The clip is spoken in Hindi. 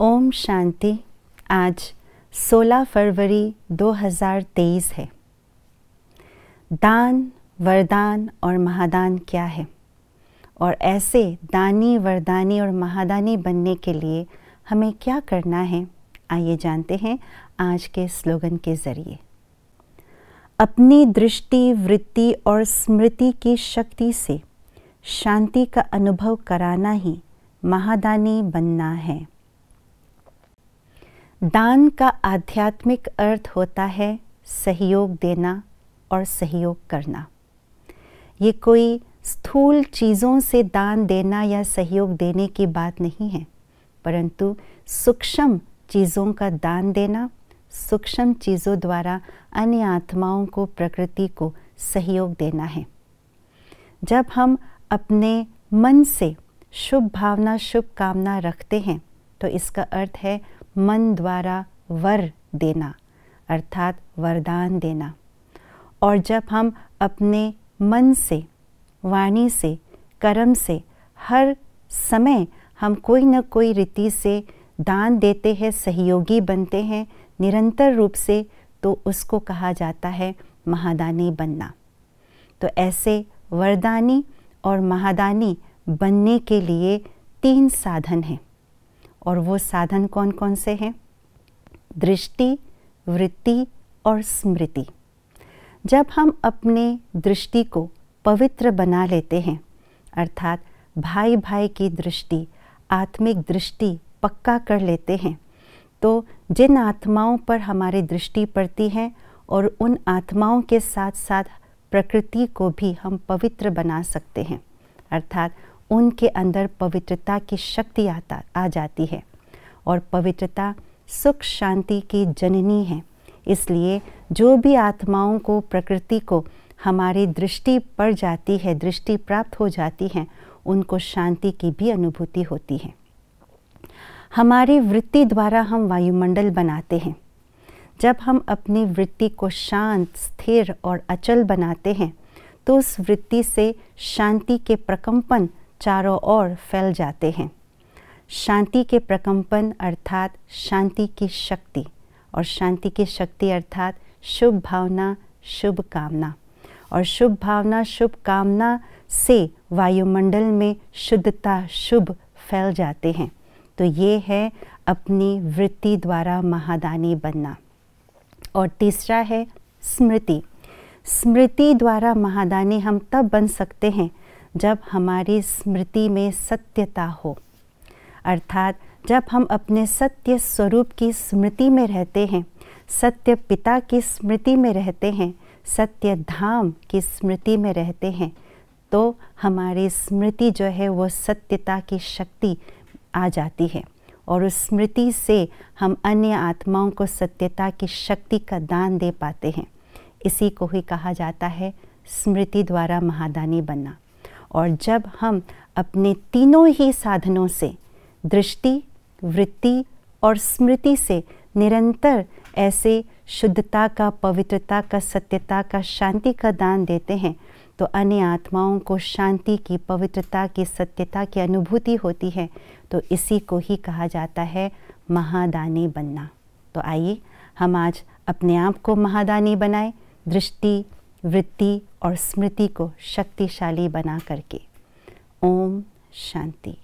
ओम शांति आज 16 फरवरी 2023 है दान वरदान और महादान क्या है और ऐसे दानी वरदानी और महादानी बनने के लिए हमें क्या करना है आइए जानते हैं आज के स्लोगन के ज़रिए अपनी दृष्टि वृत्ति और स्मृति की शक्ति से शांति का अनुभव कराना ही महादानी बनना है दान का आध्यात्मिक अर्थ होता है सहयोग देना और सहयोग करना ये कोई स्थूल चीज़ों से दान देना या सहयोग देने की बात नहीं है परंतु सूक्ष्म चीज़ों का दान देना सूक्ष्म चीज़ों द्वारा अन्य आत्माओं को प्रकृति को सहयोग देना है जब हम अपने मन से शुभ भावना शुभ कामना रखते हैं तो इसका अर्थ है मन द्वारा वर देना अर्थात वरदान देना और जब हम अपने मन से वाणी से कर्म से हर समय हम कोई न कोई रीति से दान देते हैं सहयोगी बनते हैं निरंतर रूप से तो उसको कहा जाता है महादानी बनना तो ऐसे वरदानी और महादानी बनने के लिए तीन साधन हैं और वो साधन कौन कौन से हैं दृष्टि वृत्ति और स्मृति जब हम अपने दृष्टि को पवित्र बना लेते हैं अर्थात भाई भाई की दृष्टि आत्मिक दृष्टि पक्का कर लेते हैं तो जिन आत्माओं पर हमारी दृष्टि पड़ती है और उन आत्माओं के साथ साथ प्रकृति को भी हम पवित्र बना सकते हैं अर्थात उनके अंदर पवित्रता की शक्ति आता आ जाती है और पवित्रता सुख शांति की जननी है इसलिए जो भी आत्माओं को प्रकृति को हमारी दृष्टि पड़ जाती है दृष्टि प्राप्त हो जाती है उनको शांति की भी अनुभूति होती है हमारी वृत्ति द्वारा हम वायुमंडल बनाते हैं जब हम अपनी वृत्ति को शांत स्थिर और अचल बनाते हैं तो उस वृत्ति से शांति के प्रकम्पन चारों ओर फैल जाते हैं शांति के प्रकम्पन अर्थात शांति की शक्ति और शांति की शक्ति अर्थात शुभ भावना शुभ कामना और शुभ भावना शुभ कामना से वायुमंडल में शुद्धता शुभ फैल जाते हैं तो ये है अपनी वृत्ति द्वारा महादानी बनना और तीसरा है स्मृति स्मृति द्वारा महादानी हम तब बन सकते हैं जब हमारी स्मृति में सत्यता हो अर्थात जब हम अपने सत्य स्वरूप की स्मृति में रहते हैं सत्य पिता की स्मृति में रहते हैं सत्य धाम की स्मृति में रहते हैं तो हमारी स्मृति जो है वो सत्यता की शक्ति आ जाती है और उस स्मृति से हम अन्य आत्माओं को सत्यता की शक्ति का दान दे पाते हैं इसी को ही कहा जाता है स्मृति द्वारा महादानी बनना और जब हम अपने तीनों ही साधनों से दृष्टि वृत्ति और स्मृति से निरंतर ऐसे शुद्धता का पवित्रता का सत्यता का शांति का दान देते हैं तो अन्य आत्माओं को शांति की पवित्रता की सत्यता की अनुभूति होती है तो इसी को ही कहा जाता है महादानी बनना तो आइए हम आज अपने आप को महादानी बनाएं दृष्टि वृत्ति और स्मृति को शक्तिशाली बना करके ओम शांति